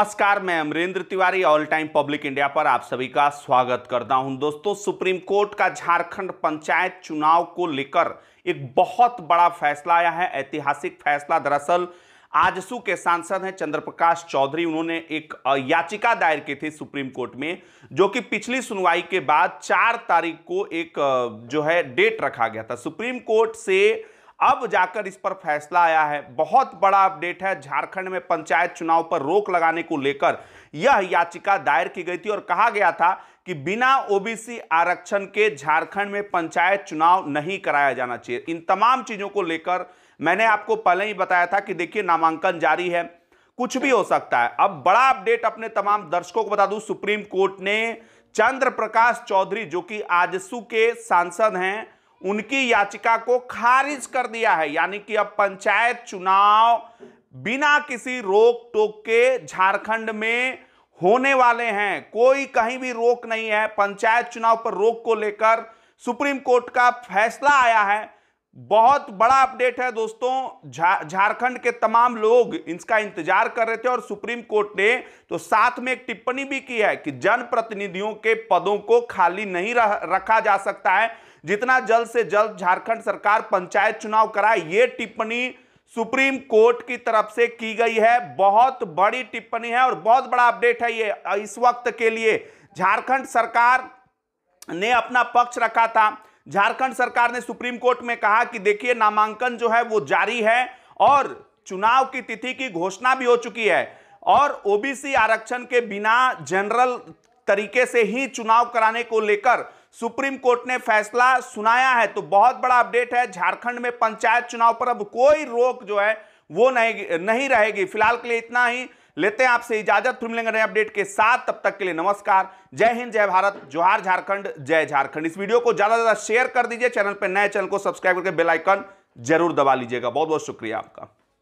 नमस्कार मैं Amrendra Tiwari all time public India पर आप सभी का स्वागत करता हूं दोस्तों सुप्रीम कोर्ट का झारखंड पंचायत चुनाव को लेकर एक बहुत बड़ा फैसला आया है ऐतिहासिक फैसला दरअसल आजसू के सांसद हैं चंद्रप्रकाश चौधरी उन्होंने एक याचिका दायर की थी सुप्रीम कोर्ट में जो कि पिछली सुनवाई के बाद चार तारीख को एक जो है डेट रखा गया था सुप्रीम कोर्ट से अब जाकर इस पर फैसला आया है बहुत बड़ा अपडेट है झारखंड में पंचायत चुनाव पर रोक लगाने को लेकर यह याचिका दायर की गई थी और कहा गया था कि बिना ओबीसी आरक्षण के झारखंड में पंचायत चुनाव नहीं कराया जाना चाहिए इन तमाम चीज़ों को लेकर मैंने आपको पहले ही बताया था कि देखिए नामांकन जारी है कुछ भी हो सकता है अब बड़ा अपडेट अपने तमाम दर्शकों को बता दूं सुप्रीम कोर्ट ने चंद्र प्रकाश चौधरी जो कि आजसू के सांसद हैं उनकी याचिका को खारिज कर दिया है यानी कि अब पंचायत चुनाव बिना किसी रोक टोक के झारखंड में होने वाले हैं कोई कहीं भी रोक नहीं है पंचायत चुनाव पर रोक को लेकर सुप्रीम कोर्ट का फैसला आया है बहुत बड़ा अपडेट है दोस्तों झारखंड के तमाम लोग इसका इंतजार कर रहे थे और सुप्रीम कोर्ट ने तो साथ में एक टिप्पणी भी की है कि जनप्रतिनिधियों के पदों को खाली नहीं रखा जा सकता है जितना जल्द से जल्द झारखंड सरकार पंचायत चुनाव कराए ये टिप्पणी सुप्रीम कोर्ट की तरफ से की गई है बहुत बड़ी टिप्पणी है और बहुत बड़ा अपडेट है ये इस वक्त के लिए झारखंड सरकार ने अपना पक्ष रखा था झारखंड सरकार ने सुप्रीम कोर्ट में कहा कि देखिए नामांकन जो है वो जारी है और चुनाव की तिथि की घोषणा भी हो चुकी है और ओबीसी आरक्षण के बिना जनरल तरीके से ही चुनाव कराने को लेकर सुप्रीम कोर्ट ने फैसला सुनाया है तो बहुत बड़ा अपडेट है झारखंड में पंचायत चुनाव पर अब कोई रोक जो है वो नहीं नहीं रहेगी फिलहाल के लिए इतना ही लेते हैं आपसे इजाजत फिर मिलेंगे नए अपडेट के साथ तब तक के लिए नमस्कार जय हिंद जय भारत जोहार झारखंड जय झारखंड इस वीडियो को ज़्यादा से ज़्यादा शेयर कर दीजिए चैनल पर नए चैनल को सब्सक्राइब करके बेलाइकन जरूर दबा लीजिएगा बहुत बहुत शुक्रिया आपका